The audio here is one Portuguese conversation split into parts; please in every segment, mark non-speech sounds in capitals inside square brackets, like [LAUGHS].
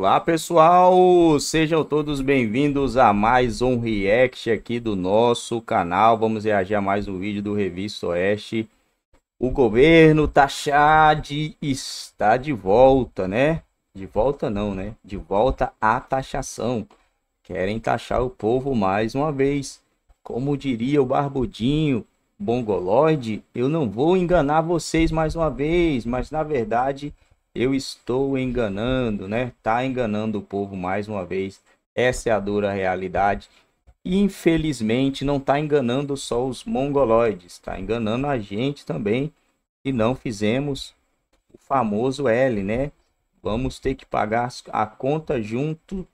Olá pessoal, sejam todos bem-vindos a mais um react aqui do nosso canal. Vamos reagir a mais um vídeo do Revista Oeste. O governo de está de volta, né? De volta não, né? De volta à taxação. Querem taxar o povo mais uma vez. Como diria o Barbudinho Bongoloide, eu não vou enganar vocês mais uma vez, mas na verdade eu estou enganando, né? Tá enganando o povo mais uma vez. Essa é a dura realidade. Infelizmente, não está enganando só os mongoloides, está enganando a gente também. E não fizemos o famoso L, né? Vamos ter que pagar a conta junto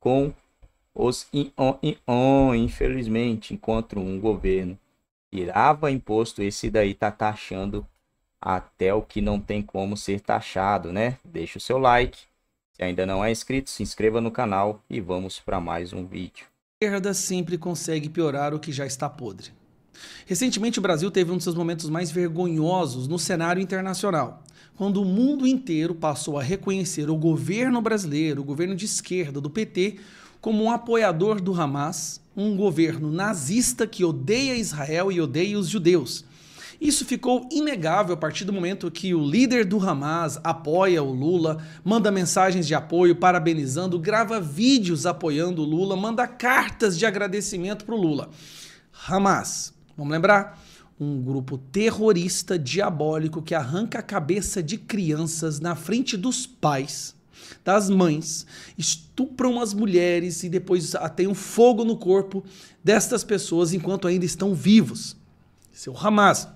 com os in-on, in-on, infelizmente, enquanto um governo tirava imposto, esse daí tá taxando até o que não tem como ser taxado, né? Deixe o seu like. Se ainda não é inscrito, se inscreva no canal e vamos para mais um vídeo. A esquerda sempre consegue piorar o que já está podre. Recentemente, o Brasil teve um dos seus momentos mais vergonhosos no cenário internacional, quando o mundo inteiro passou a reconhecer o governo brasileiro, o governo de esquerda do PT, como um apoiador do Hamas, um governo nazista que odeia Israel e odeia os judeus isso ficou inegável a partir do momento que o líder do Hamas apoia o Lula, manda mensagens de apoio parabenizando, grava vídeos apoiando o Lula, manda cartas de agradecimento para o Lula. Hamas, vamos lembrar? um grupo terrorista diabólico que arranca a cabeça de crianças na frente dos pais, das mães, estupram as mulheres e depois atém um fogo no corpo destas pessoas enquanto ainda estão vivos. Seu é Hamas.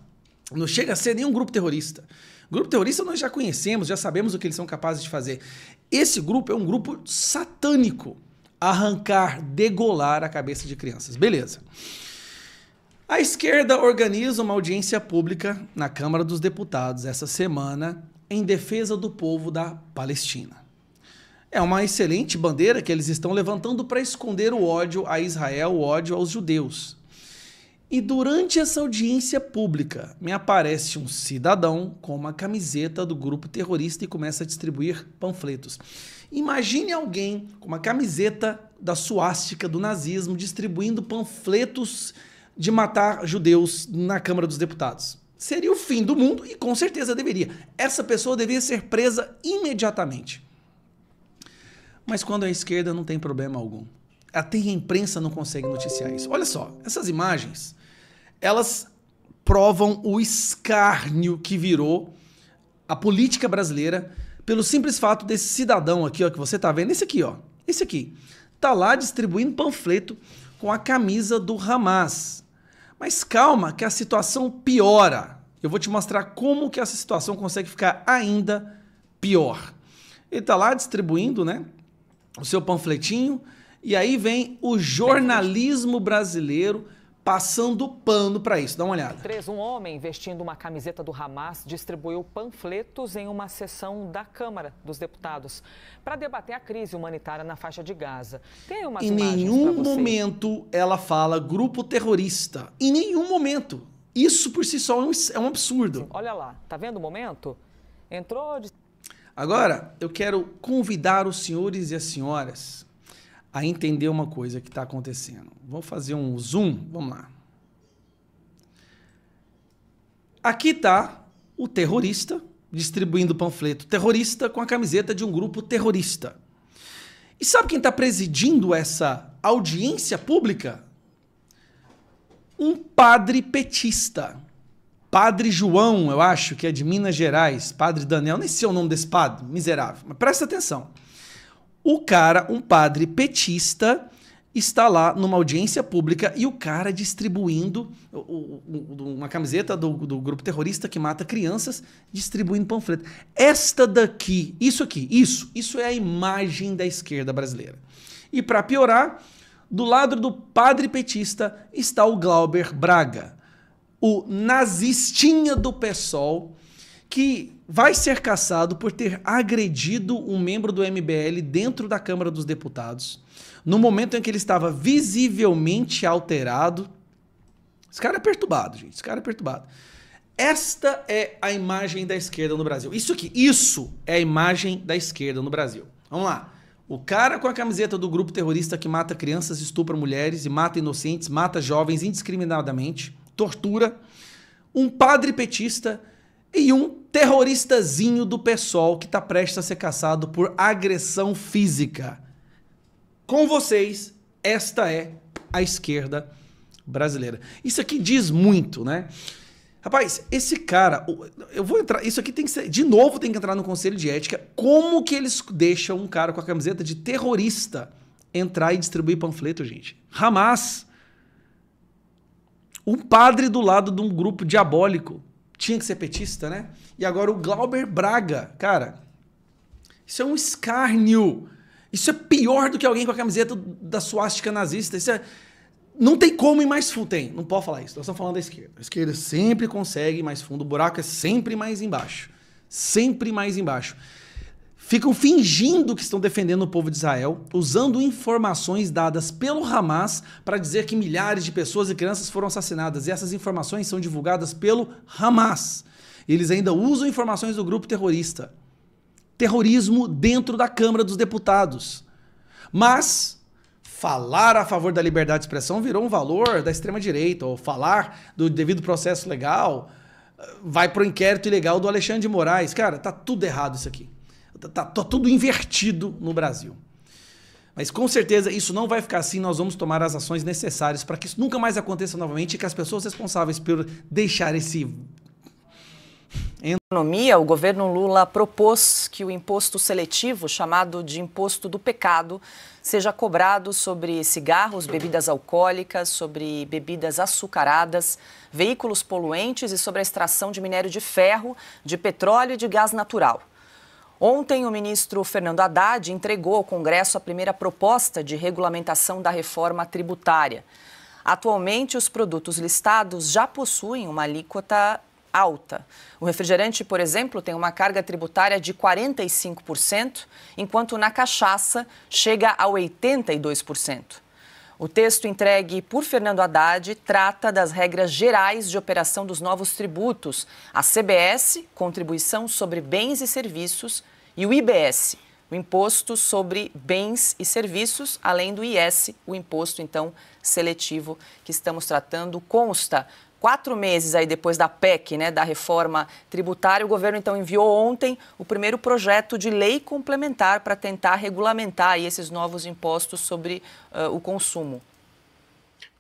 Não chega a ser nenhum grupo terrorista. Grupo terrorista nós já conhecemos, já sabemos o que eles são capazes de fazer. Esse grupo é um grupo satânico. Arrancar, degolar a cabeça de crianças. Beleza. A esquerda organiza uma audiência pública na Câmara dos Deputados essa semana em defesa do povo da Palestina. É uma excelente bandeira que eles estão levantando para esconder o ódio a Israel, o ódio aos judeus. E durante essa audiência pública, me aparece um cidadão com uma camiseta do grupo terrorista e começa a distribuir panfletos. Imagine alguém com uma camiseta da suástica do nazismo distribuindo panfletos de matar judeus na Câmara dos Deputados. Seria o fim do mundo e com certeza deveria. Essa pessoa deveria ser presa imediatamente. Mas quando é esquerda não tem problema algum. Até a imprensa não consegue noticiar isso. Olha só, essas imagens elas provam o escárnio que virou a política brasileira pelo simples fato desse cidadão aqui, ó, que você tá vendo, esse aqui, ó, esse aqui, tá lá distribuindo panfleto com a camisa do Hamas. Mas calma, que a situação piora. Eu vou te mostrar como que essa situação consegue ficar ainda pior. Ele tá lá distribuindo, né, o seu panfletinho, e aí vem o jornalismo brasileiro passando pano para isso. Dá uma olhada. Três, um homem vestindo uma camiseta do Hamas distribuiu panfletos em uma sessão da Câmara dos Deputados para debater a crise humanitária na faixa de Gaza. Tem uma Em nenhum momento ela fala grupo terrorista. Em nenhum momento. Isso por si só é um, é um absurdo. Sim, olha lá, tá vendo o momento? Entrou de... Agora, eu quero convidar os senhores e as senhoras a entender uma coisa que está acontecendo. Vou fazer um zoom? Vamos lá. Aqui está o terrorista distribuindo panfleto terrorista com a camiseta de um grupo terrorista. E sabe quem está presidindo essa audiência pública? Um padre petista. Padre João, eu acho que é de Minas Gerais, Padre Daniel, nem sei o nome desse padre, miserável, mas presta atenção. O cara, um padre petista, está lá numa audiência pública e o cara distribuindo uma camiseta do, do, grupo terrorista que mata crianças, distribuindo panfleto. Esta daqui, isso aqui, isso, isso é a imagem da esquerda brasileira. E para piorar, do lado do padre petista está o Glauber Braga, o nazistinha do PSOL, que vai ser caçado por ter agredido um membro do MBL dentro da Câmara dos Deputados, no momento em que ele estava visivelmente alterado. Esse cara é perturbado, gente. Esse cara é perturbado. Esta é a imagem da esquerda no Brasil. Isso aqui, isso é a imagem da esquerda no Brasil. Vamos lá. O cara com a camiseta do grupo terrorista que mata crianças, estupra mulheres e mata inocentes, mata jovens indiscriminadamente, tortura. Um padre petista e um terroristazinho do pessoal que está prestes a ser caçado por agressão física. Com vocês, esta é a esquerda brasileira. Isso aqui diz muito, né? Rapaz, esse cara, eu vou entrar, isso aqui tem que ser, de novo tem que entrar no conselho de ética, como que eles deixam um cara com a camiseta de terrorista entrar e distribuir panfleto, gente? Hamas. Um padre do lado de um grupo diabólico tinha que ser petista, né? E agora o Glauber Braga, cara, isso é um escárnio. Isso é pior do que alguém com a camiseta da suástica nazista. Isso é... Não tem como ir mais fundo. Tem, não pode falar isso. Nós estamos falando da esquerda. A esquerda sempre consegue ir mais fundo, o buraco é sempre mais embaixo. Sempre mais embaixo ficam fingindo que estão defendendo o povo de Israel, usando informações dadas pelo Hamas para dizer que milhares de pessoas e crianças foram assassinadas. E essas informações são divulgadas pelo Hamas. Eles ainda usam informações do grupo terrorista. Terrorismo dentro da Câmara dos Deputados. Mas falar a favor da liberdade de expressão virou um valor da extrema-direita, ou falar do devido processo legal eh, vai pro inquérito ilegal do Alexandre de Moraes. Cara, tá tudo errado isso aqui. Tá, tá, tá tudo invertido no Brasil. Mas com certeza isso não vai ficar assim, nós vamos tomar as ações necessárias para que isso nunca mais aconteça novamente e que as pessoas responsáveis por deixar esse economia, o governo Lula propôs que o imposto seletivo, chamado de imposto do pecado, seja cobrado sobre cigarros, bebidas alcoólicas, sobre bebidas açucaradas, veículos poluentes e sobre a extração de minério de ferro, de petróleo e de gás natural. Ontem, o ministro Fernando Haddad entregou ao Congresso a primeira proposta de regulamentação da reforma tributária. Atualmente, os produtos listados já possuem uma alíquota alta. O refrigerante, por exemplo, tem uma carga tributária de 45%, enquanto na cachaça chega a 82%. O texto entregue por Fernando Haddad trata das regras gerais de operação dos novos tributos, a CBS, Contribuição sobre Bens e Serviços, e o IBS, o imposto sobre bens e serviços, além do IS, o imposto então seletivo que estamos tratando, consta quatro meses aí depois da PEC, né, da reforma tributária, o governo então enviou ontem o primeiro projeto de lei complementar para tentar regulamentar esses novos impostos sobre uh, o consumo.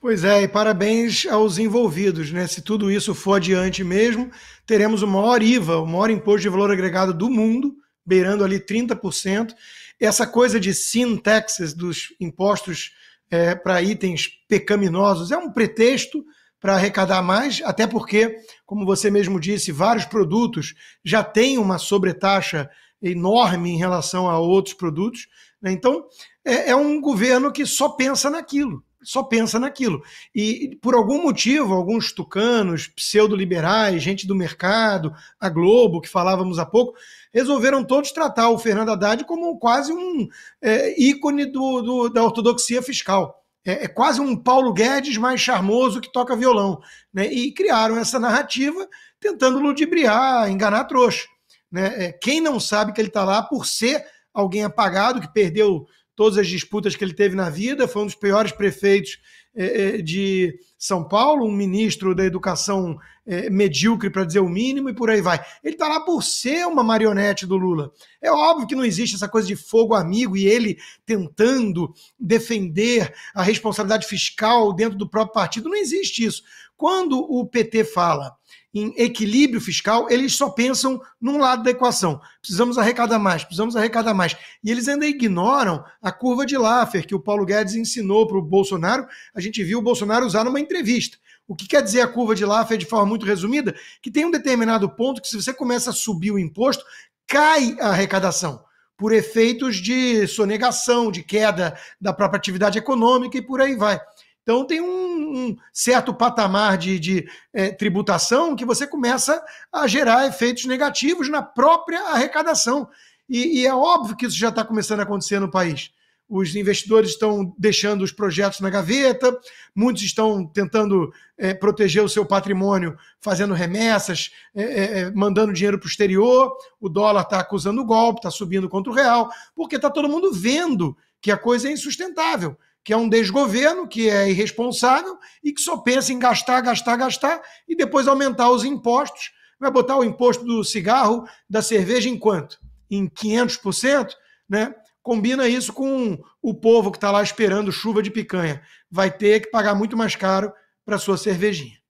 Pois é, e parabéns aos envolvidos, né? Se tudo isso for adiante mesmo, teremos o maior IVA, o maior imposto de valor agregado do mundo, beirando ali 30%. Essa coisa de sin taxes dos impostos é, para itens pecaminosos é um pretexto para arrecadar mais, até porque, como você mesmo disse, vários produtos já têm uma sobretaxa enorme em relação a outros produtos. Né? Então, é, é um governo que só pensa naquilo só pensa naquilo. E por algum motivo, alguns tucanos, pseudo-liberais, gente do mercado, a Globo, que falávamos há pouco, resolveram todos tratar o Fernando Haddad como quase um é, ícone do, do, da ortodoxia fiscal. É, é, quase um Paulo Guedes mais charmoso que toca violão. Né? E criaram essa narrativa tentando ludibriar, enganar trouxa. Né? É, quem não sabe que ele está lá por ser alguém apagado, que perdeu todas as disputas que ele teve na vida, foi um dos piores prefeitos eh, eh, de São Paulo, um ministro da educação eh, medíocre, para dizer o mínimo, e por aí vai. Ele está lá por ser uma marionete do Lula. É óbvio que não existe essa coisa de fogo amigo e ele tentando defender a responsabilidade fiscal dentro do próprio partido. Não existe isso. Quando o PT fala em equilíbrio fiscal, eles só pensam num lado da equação. Precisamos arrecadar mais, precisamos arrecadar mais. E eles ainda ignoram a curva de Laffer, que o Paulo Guedes ensinou para o Bolsonaro. A gente viu o Bolsonaro usar numa entrevista. O que quer dizer a curva de Laffer de forma muito resumida? Que tem um determinado ponto que, se você começa a subir o imposto, cai a arrecadação por efeitos de sonegação, de queda da própria atividade econômica e por aí vai. Então tem um, um certo patamar de, de é, tributação que você começa a gerar efeitos negativos na própria arrecadação. E, e é óbvio que isso já está começando a acontecer no país. Os investidores estão deixando os projetos na gaveta, muitos estão tentando é, proteger o seu patrimônio fazendo remessas, é, mandando dinheiro para o exterior. O dólar está acusando o golpe, está subindo contra o real, porque está todo mundo vendo que a coisa é insustentável que é um desgoverno, que é irresponsável e que só pensa em gastar, gastar, gastar e depois aumentar os impostos. Vai botar o imposto do cigarro, da cerveja em quanto? Em 500%, né? Combina isso com o povo que está lá esperando chuva de picanha. Vai ter que pagar muito mais caro para sua cervejinha.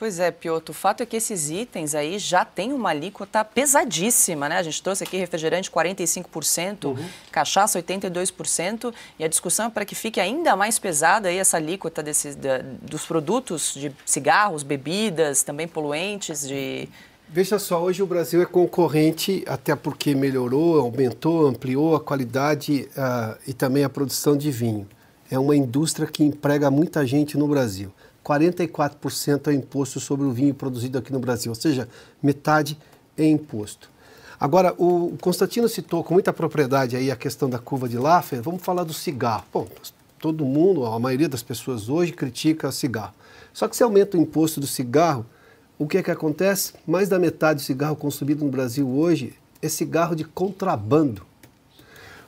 Pois é, Pioto, o fato é que esses itens aí já tem uma alíquota pesadíssima, né? A gente trouxe aqui refrigerante 45%, uhum. cachaça 82%, e a discussão é para que fique ainda mais pesada aí essa alíquota desses, da, dos produtos de cigarros, bebidas, também poluentes, de... Veja só, hoje o Brasil é concorrente, até porque melhorou, aumentou, ampliou a qualidade uh, e também a produção de vinho. É uma indústria que emprega muita gente no Brasil. 44% é imposto sobre o vinho produzido aqui no Brasil, ou seja, metade é imposto. Agora, o Constantino citou com muita propriedade aí a questão da curva de Laffer. Vamos falar do cigarro. Bom, todo mundo, a maioria das pessoas hoje critica cigarro. Só que se aumenta o imposto do cigarro, o que é que acontece? Mais da metade do cigarro consumido no Brasil hoje é cigarro de contrabando.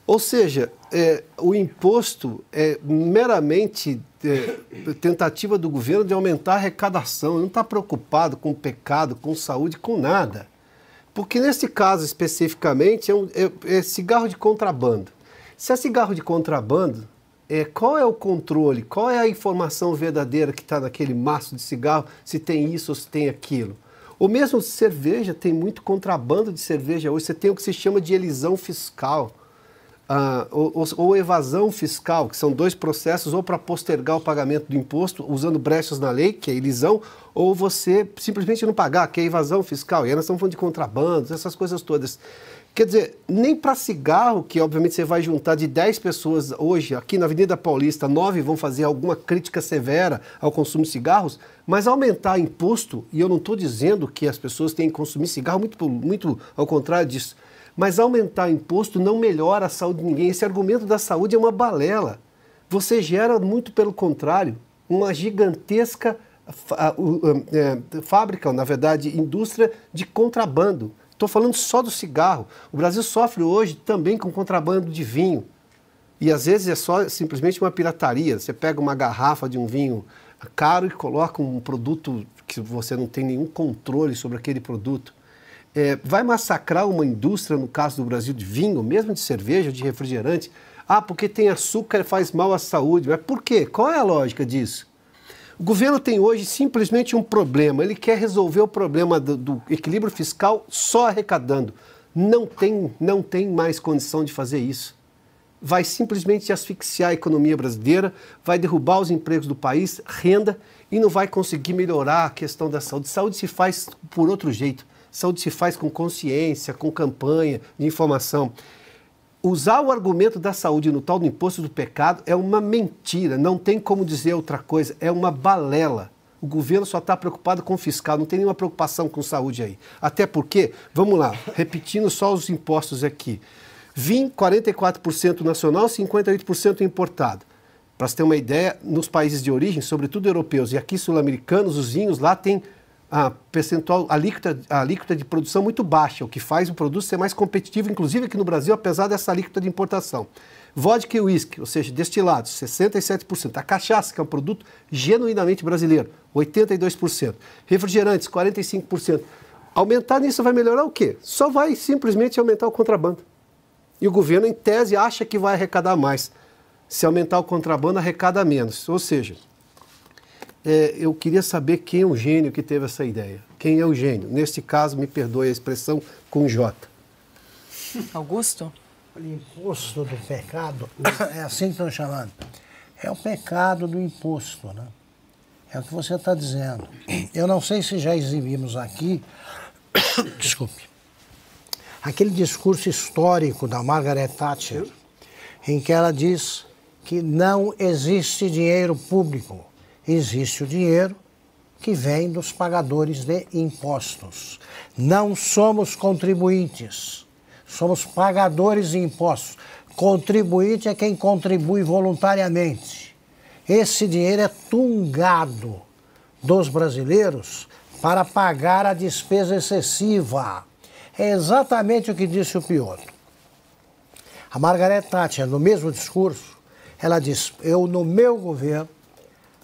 Ou seja, é, o imposto é meramente é, tentativa do governo de aumentar a arrecadação. não está preocupado com pecado, com saúde, com nada. Porque nesse caso especificamente é, um, é, é cigarro de contrabando. Se é cigarro de contrabando, é, qual é o controle? Qual é a informação verdadeira que está naquele maço de cigarro? Se tem isso ou se tem aquilo? Ou mesmo cerveja, tem muito contrabando de cerveja hoje. Você tem o que se chama de elisão fiscal ah, ou, ou, evasão fiscal, que são dois processos, ou para postergar o pagamento do imposto, usando brechas na lei, que é ilisão, ou você simplesmente não pagar, que é evasão fiscal. E aí nós estamos falando de contrabandos, essas coisas todas. Quer dizer, nem para cigarro, que obviamente você vai juntar de 10 pessoas hoje aqui na Avenida Paulista, 9 vão fazer alguma crítica severa ao consumo de cigarros, mas aumentar imposto, e eu não estou dizendo que as pessoas têm que consumir cigarro, muito, muito ao contrário disso. Mas aumentar imposto não melhora a saúde de ninguém. Esse argumento da saúde é uma balela. Você gera, muito pelo contrário, uma gigantesca é, fábrica, ou, na verdade, indústria de contrabando. Estou falando só do cigarro. O Brasil sofre hoje também com contrabando de vinho. E às vezes é só simplesmente uma pirataria. Você pega uma garrafa de um vinho caro e coloca um produto que você não tem nenhum controle sobre aquele produto é, vai massacrar uma indústria, no caso do Brasil, de vinho, mesmo de cerveja, de refrigerante? Ah, porque tem açúcar faz mal à saúde. Mas por quê? Qual é a lógica disso? O governo tem hoje simplesmente um problema. Ele quer resolver o problema do, do equilíbrio fiscal só arrecadando. Não tem, não tem mais condição de fazer isso vai simplesmente asfixiar a economia brasileira, vai derrubar os empregos do país, renda e não vai conseguir melhorar a questão da saúde. Saúde se faz por outro jeito. Saúde se faz com consciência, com campanha de informação. Usar o argumento da saúde no tal do imposto do pecado é uma mentira, não tem como dizer outra coisa, é uma balela. O governo só está preocupado com o fiscal, não tem nenhuma preocupação com saúde aí. Até porque, vamos lá, repetindo só os impostos aqui. Vim 44% nacional, 58% importado. Para você ter uma ideia, nos países de origem, sobretudo europeus e aqui sul-americanos, os vinhos lá têm a percentual, a alíquota, a alíquota de produção muito baixa, o que faz o produto ser mais competitivo, inclusive aqui no Brasil, apesar dessa alíquota de importação. Vodka e uísque, ou seja, destilados, 67%. A cachaça, que é um produto genuinamente brasileiro, 82%. Refrigerantes, 45%. Aumentar nisso vai melhorar o quê? Só vai simplesmente aumentar o contrabando. E o governo, em tese, acha que vai arrecadar mais. Se aumentar o contrabando, arrecada menos. Ou seja, é, eu queria saber quem é o gênio que teve essa ideia. Quem é o gênio? Neste caso, me perdoe a expressão, com J. [LAUGHS] Augusto? O imposto do pecado, é assim que estão chamando, é o pecado do imposto, né? É o que você está dizendo. Eu não sei se já exibimos aqui, [COUGHS] desculpe, aquele discurso histórico da Margaret Thatcher, em que ela diz que não existe dinheiro público existe o dinheiro que vem dos pagadores de impostos. Não somos contribuintes, somos pagadores de impostos. Contribuinte é quem contribui voluntariamente. Esse dinheiro é tungado dos brasileiros para pagar a despesa excessiva. É exatamente o que disse o Piotr. A Margaret Thatcher, no mesmo discurso, ela diz: Eu, no meu governo,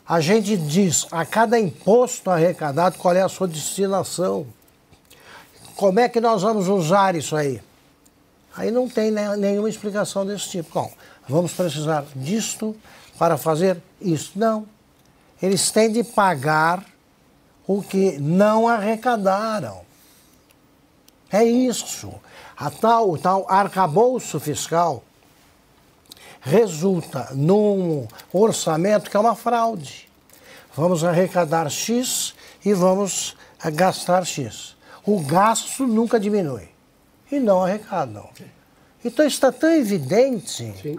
a gente diz a cada imposto arrecadado qual é a sua destinação. Como é que nós vamos usar isso aí? Aí não tem nenhuma explicação desse tipo. Bom, vamos precisar disto para fazer isso. Não. Eles têm de pagar o que não arrecadaram. É isso. A tal, o tal arcabouço fiscal resulta num orçamento que é uma fraude. Vamos arrecadar X e vamos eh, gastar X. O gasto nunca diminui e não arrecadam. Então está tão evidente Sim.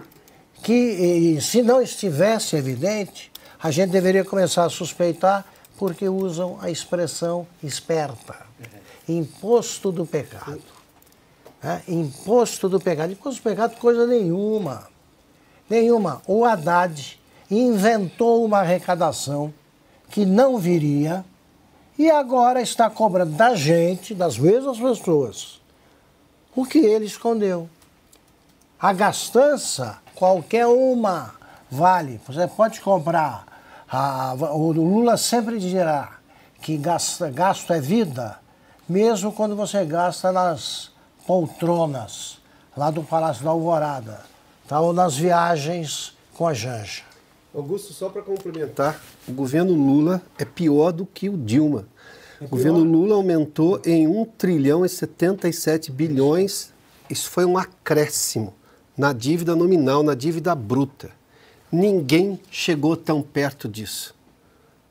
que, se não estivesse evidente, a gente deveria começar a suspeitar porque usam a expressão esperta. Imposto do pecado. É, imposto do pecado. Imposto do pecado, coisa nenhuma. Nenhuma. O Haddad inventou uma arrecadação que não viria e agora está cobrando da gente, das mesmas pessoas, o que ele escondeu. A gastança, qualquer uma, vale. Você pode comprar. A, o Lula sempre dirá que gasto é vida, mesmo quando você gasta nas poltronas lá do Palácio da Alvorada tá? ou nas viagens com a Janja. Augusto, só para complementar, o governo Lula é pior do que o Dilma. É o governo Lula aumentou em 1 trilhão e 77 bilhões. Isso foi um acréscimo na dívida nominal, na dívida bruta. Ninguém chegou tão perto disso.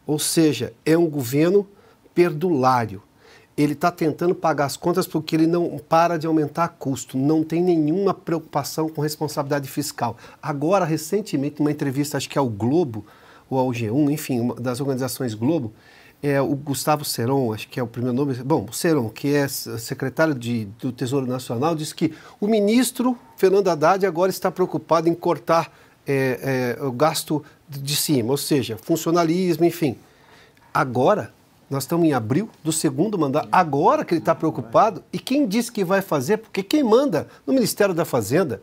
Ou seja, é um governo perdulário ele está tentando pagar as contas porque ele não para de aumentar custo, não tem nenhuma preocupação com responsabilidade fiscal. Agora, recentemente, numa entrevista, acho que é ao Globo, ou ao G1, enfim, uma das organizações Globo, é, o Gustavo Seron, acho que é o primeiro nome, bom, o Seron, que é secretário de, do Tesouro Nacional, disse que o ministro Fernando Haddad agora está preocupado em cortar é, é, o gasto de cima, ou seja, funcionalismo, enfim. Agora, nós estamos em abril do segundo mandato. Agora que ele está preocupado, e quem disse que vai fazer? Porque quem manda no Ministério da Fazenda,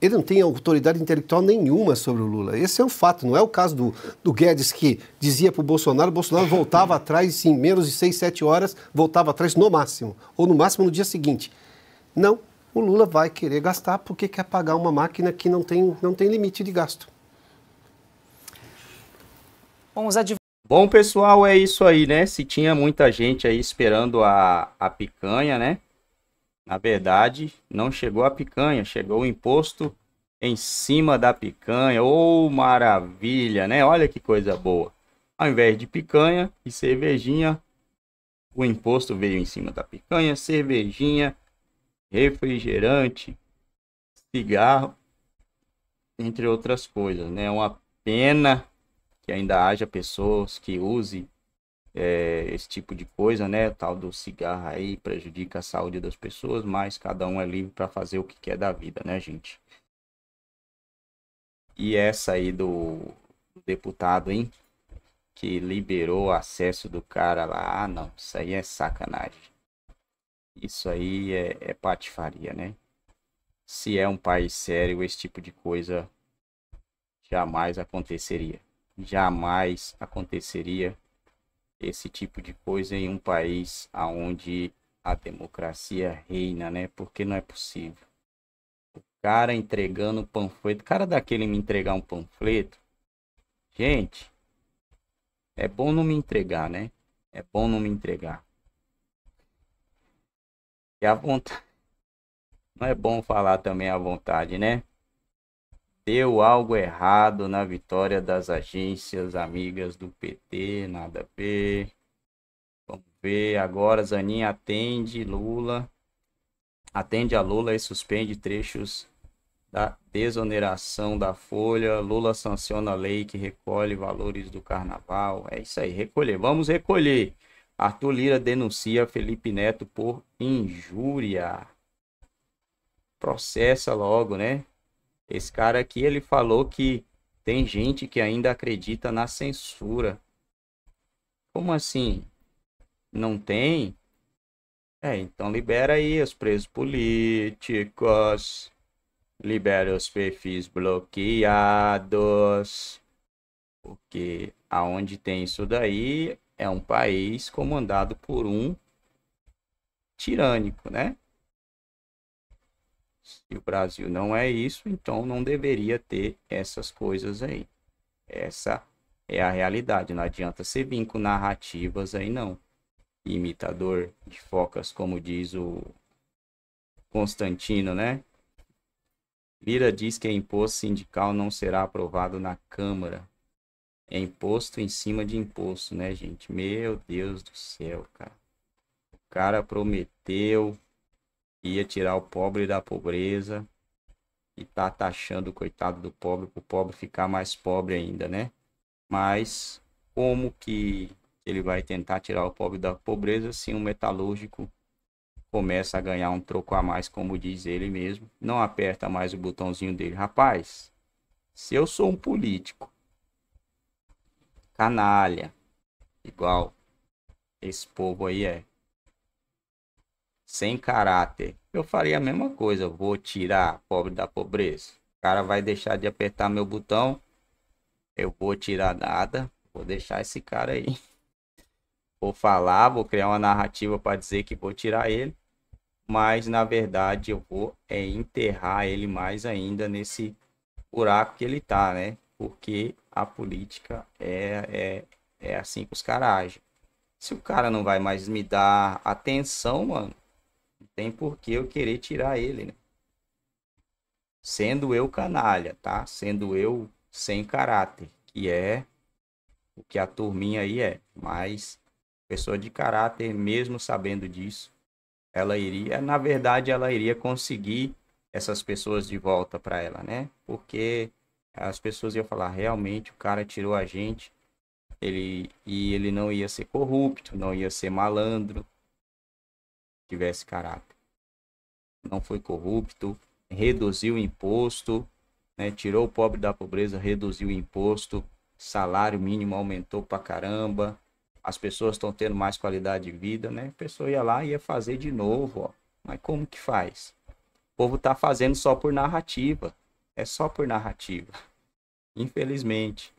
ele não tem autoridade intelectual nenhuma sobre o Lula. Esse é um fato, não é o caso do, do Guedes que dizia para o Bolsonaro, o Bolsonaro voltava atrás em menos de seis, sete horas, voltava atrás no máximo, ou no máximo no dia seguinte. Não, o Lula vai querer gastar porque quer pagar uma máquina que não tem, não tem limite de gasto. Bom, os Bom, pessoal, é isso aí, né? Se tinha muita gente aí esperando a, a picanha, né? Na verdade, não chegou a picanha, chegou o imposto em cima da picanha. Ô, oh, maravilha, né? Olha que coisa boa. Ao invés de picanha e cervejinha, o imposto veio em cima da picanha, cervejinha, refrigerante, cigarro, entre outras coisas, né? Uma pena que ainda haja pessoas que usem é, esse tipo de coisa, né? O tal do cigarro aí prejudica a saúde das pessoas, mas cada um é livre para fazer o que quer da vida, né, gente? E essa aí do deputado, hein? Que liberou o acesso do cara lá. Ah, não, isso aí é sacanagem. Isso aí é, é patifaria, né? Se é um país sério, esse tipo de coisa jamais aconteceria jamais aconteceria esse tipo de coisa em um país onde a democracia reina, né? Porque não é possível. O cara entregando panfleto, o cara daquele me entregar um panfleto, gente, é bom não me entregar, né? É bom não me entregar. E a vontade. [LAUGHS] Não é bom falar também à vontade, né? deu algo errado na vitória das agências amigas do PT, nada a ver. Vamos ver agora, Zanin atende Lula, atende a Lula e suspende trechos da desoneração da folha. Lula sanciona a lei que recolhe valores do carnaval. É isso aí, recolher. Vamos recolher. Arthur Lira denuncia Felipe Neto por injúria. Processa logo, né? Esse cara aqui, ele falou que tem gente que ainda acredita na censura. Como assim? Não tem? É, então libera aí os presos políticos, libera os perfis bloqueados, porque aonde tem isso daí é um país comandado por um tirânico, né? E o Brasil não é isso, então não deveria ter essas coisas aí. Essa é a realidade. Não adianta você vir com narrativas aí, não. Imitador de focas, como diz o Constantino, né? Lira diz que imposto sindical não será aprovado na Câmara. É imposto em cima de imposto, né, gente? Meu Deus do céu, cara. O cara prometeu ia tirar o pobre da pobreza e tá taxando o coitado do pobre para o pobre ficar mais pobre ainda, né? Mas como que ele vai tentar tirar o pobre da pobreza se um metalúrgico começa a ganhar um troco a mais, como diz ele mesmo, não aperta mais o botãozinho dele, rapaz? Se eu sou um político canalha, igual esse povo aí é, sem caráter, eu faria a mesma coisa. Vou tirar pobre da pobreza. O cara vai deixar de apertar meu botão. Eu vou tirar nada. Vou deixar esse cara aí. Vou falar, vou criar uma narrativa para dizer que vou tirar ele. Mas na verdade eu vou é, enterrar ele mais ainda nesse buraco que ele tá, né? Porque a política é, é, é assim que os caras agem. Se o cara não vai mais me dar atenção, mano, não tem por que eu querer tirar ele, né? Sendo eu canalha, tá? Sendo eu sem caráter, que é o que a turminha aí é. Mas pessoa de caráter, mesmo sabendo disso, ela iria, na verdade, ela iria conseguir essas pessoas de volta para ela, né? Porque as pessoas iam falar, realmente o cara tirou a gente, ele e ele não ia ser corrupto, não ia ser malandro, tivesse caráter. Não foi corrupto, reduziu o imposto, né? tirou o pobre da pobreza, reduziu o imposto, salário mínimo aumentou pra caramba, as pessoas estão tendo mais qualidade de vida, né? A pessoa ia lá e ia fazer de novo, ó. Mas como que faz? O povo tá fazendo só por narrativa. É só por narrativa. Infelizmente.